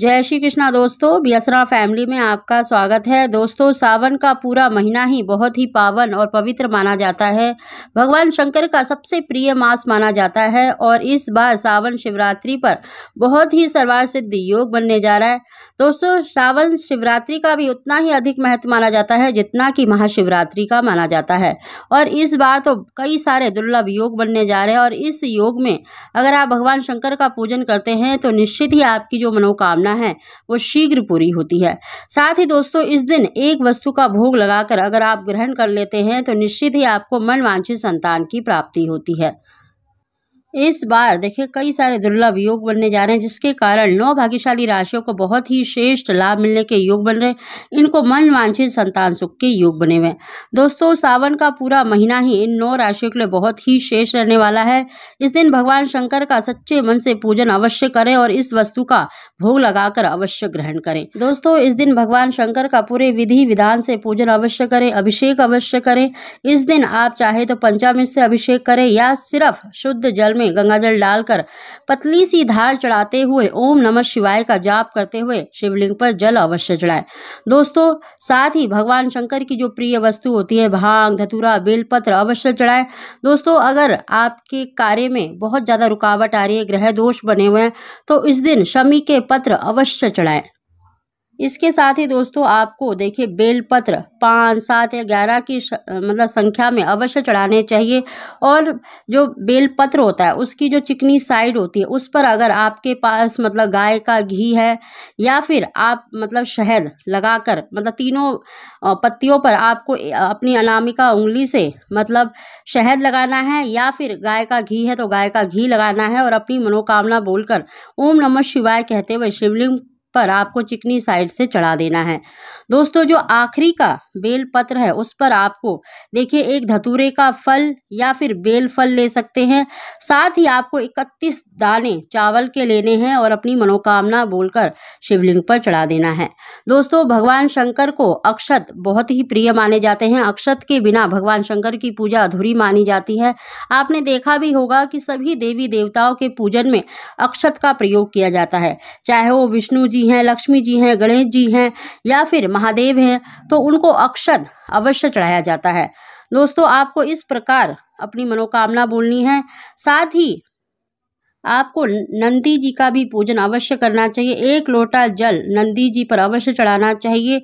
जय श्री कृष्णा दोस्तों बियसरा फैमिली में आपका स्वागत है दोस्तों सावन का पूरा महीना ही बहुत ही पावन और पवित्र माना जाता है भगवान शंकर का सबसे प्रिय मास माना जाता है और इस बार सावन शिवरात्रि पर बहुत ही सर्वार सिद्धि योग बनने जा रहा है दोस्तों सावन शिवरात्रि का भी उतना ही अधिक महत्व माना जाता है जितना कि महाशिवरात्रि का माना जाता है और इस बार तो कई सारे दुर्लभ योग बनने जा रहे हैं और इस योग में अगर आप भगवान शंकर का पूजन करते हैं तो निश्चित ही आपकी जो मनोकामना कामना है वो शीघ्र पूरी होती है साथ ही दोस्तों इस दिन एक वस्तु का भोग लगाकर अगर आप ग्रहण कर लेते हैं तो निश्चित ही आपको मनवांछित संतान की प्राप्ति होती है इस बार देखिए कई सारे दुर्लभ योग बनने जा रहे हैं जिसके कारण नौ भाग्यशाली राशियों को बहुत ही श्रेष्ठ लाभ मिलने के योग बन रहे इनको मन वांछित संतान सुख के योग बने हुए हैं दोस्तों सावन का पूरा महीना ही इन नौ राशियों के लिए बहुत ही श्रेष्ठ रहने वाला है इस दिन भगवान शंकर का सच्चे मन से पूजन अवश्य करें और इस वस्तु का भोग लगाकर अवश्य ग्रहण करें दोस्तों इस दिन भगवान शंकर का पूरे विधि विधान से पूजन अवश्य करें अभिषेक अवश्य करें इस दिन आप चाहे तो पंचामृत से अभिषेक करें या सिर्फ शुद्ध जल में गंगाजल डालकर पतली सी धार चढ़ाते हुए ओम नमः शिवाय का जाप करते हुए शिवलिंग पर जल अवश्य चढ़ाएं दोस्तों साथ ही भगवान शंकर की जो प्रिय वस्तु होती है भांग धतूरा बेलपत्र अवश्य चढ़ाएं दोस्तों अगर आपके कार्य में बहुत ज़्यादा रुकावट आ रही है ग्रह दोष बने हुए हैं तो इस दिन शमी के पत्र अवश्य चढ़ाएं इसके साथ ही दोस्तों आपको देखिए बेलपत्र पाँच सात या ग्यारह की मतलब संख्या में अवश्य चढ़ाने चाहिए और जो बेलपत्र होता है उसकी जो चिकनी साइड होती है उस पर अगर आपके पास मतलब गाय का घी है या फिर आप मतलब शहद लगाकर मतलब तीनों पत्तियों पर आपको अपनी अनामिका उंगली से मतलब शहद लगाना है या फिर गाय का घी है तो गाय का घी लगाना है और अपनी मनोकामना बोलकर ओम नमः शिवाय कहते हुए शिवलिंग पर आपको चिकनी साइड से चढ़ा देना है दोस्तों जो आखिरी का बेल पत्र है उस पर आपको देखिए एक धतूरे का फल या फिर बेल फल ले सकते हैं साथ ही आपको इकतीस दाने चावल के लेने हैं और अपनी मनोकामना बोलकर शिवलिंग पर चढ़ा देना है दोस्तों भगवान शंकर को अक्षत बहुत ही प्रिय माने जाते हैं अक्षत के बिना भगवान शंकर की पूजा अधूरी मानी जाती है आपने देखा भी होगा कि सभी देवी देवताओं के पूजन में अक्षत का प्रयोग किया जाता है चाहे वो विष्णु जी जी हैं लक्ष्मी जी हैं गणेश जी हैं या फिर महादेव हैं तो उनको अक्षत अवश्य चढ़ाया जाता है दोस्तों आपको इस प्रकार अपनी मनोकामना बोलनी है साथ ही आपको नंदी जी का भी पूजन अवश्य करना चाहिए एक लोटा जल नंदी जी पर अवश्य चढ़ाना चाहिए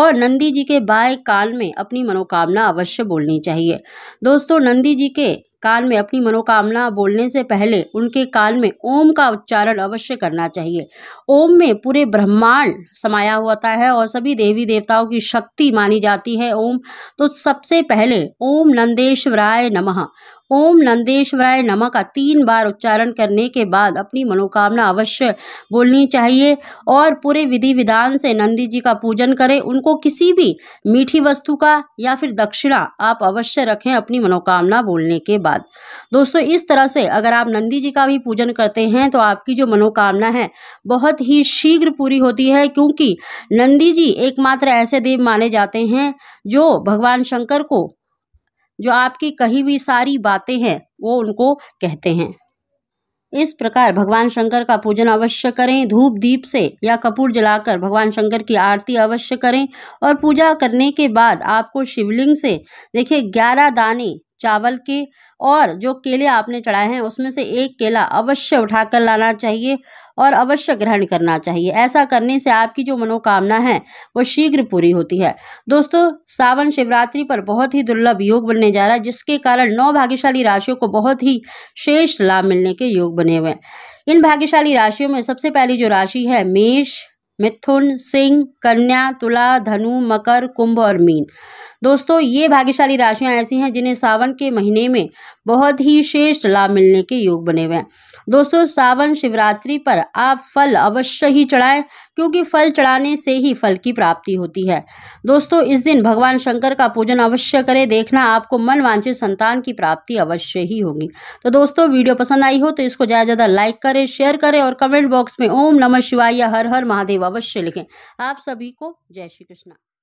और नंदी जी के बाय काल में अपनी मनोकामना अवश्य बोलनी चाहिए दोस्तों नंदी जी के कान में अपनी मनोकामना बोलने से पहले उनके कान में ओम का उच्चारण अवश्य करना चाहिए ओम में पूरे ब्रह्मांड समाया होता है और सभी देवी देवताओं की शक्ति मानी जाती है ओम तो सबसे पहले ओम नंदेश्वराय नमः ओम नंदेश्वराय नमक का तीन बार उच्चारण करने के बाद अपनी मनोकामना अवश्य बोलनी चाहिए और पूरे विधि विधान से नंदी जी का पूजन करें उनको किसी भी मीठी वस्तु का या फिर दक्षिणा आप अवश्य रखें अपनी मनोकामना बोलने के बाद दोस्तों इस तरह से अगर आप नंदी जी का भी पूजन करते हैं तो आपकी जो मनोकामना है बहुत ही शीघ्र पूरी होती है क्योंकि नंदी जी एकमात्र ऐसे देव माने जाते हैं जो भगवान शंकर को जो आपकी कही हुई सारी बातें हैं वो उनको कहते हैं इस प्रकार भगवान शंकर का पूजन अवश्य करें धूप दीप से या कपूर जलाकर भगवान शंकर की आरती अवश्य करें और पूजा करने के बाद आपको शिवलिंग से देखिए ग्यारह दाने चावल के और जो केले आपने चढ़ाए हैं उसमें से एक केला अवश्य उठाकर लाना चाहिए और अवश्य ग्रहण करना चाहिए ऐसा करने से आपकी जो मनोकामना है वो शीघ्र पूरी होती है दोस्तों सावन शिवरात्रि पर बहुत ही दुर्लभ योग बनने जा रहा है जिसके कारण नौ भाग्यशाली राशियों को बहुत ही शेष लाभ मिलने के योग बने हुए हैं इन भाग्यशाली राशियों में सबसे पहली जो राशि है मेष मिथुन सिंह कन्या तुला धनु मकर कुंभ और मीन दोस्तों ये भाग्यशाली राशियाँ ऐसी हैं जिन्हें सावन के महीने में बहुत ही श्रेष्ठ लाभ मिलने के योग बने हुए हैं दोस्तों सावन शिवरात्रि पर आप फल अवश्य ही चढ़ाएं क्योंकि फल चढ़ाने से ही फल की प्राप्ति होती है दोस्तों इस दिन भगवान शंकर का पूजन अवश्य करें देखना आपको मन वांछित संतान की प्राप्ति अवश्य ही होगी तो दोस्तों वीडियो पसंद आई हो तो इसको ज़्यादा ज़्यादा लाइक करें शेयर करें और कमेंट बॉक्स में ओम नमः शिवाय या हर हर महादेव अवश्य लिखें आप सभी को जय श्री कृष्णा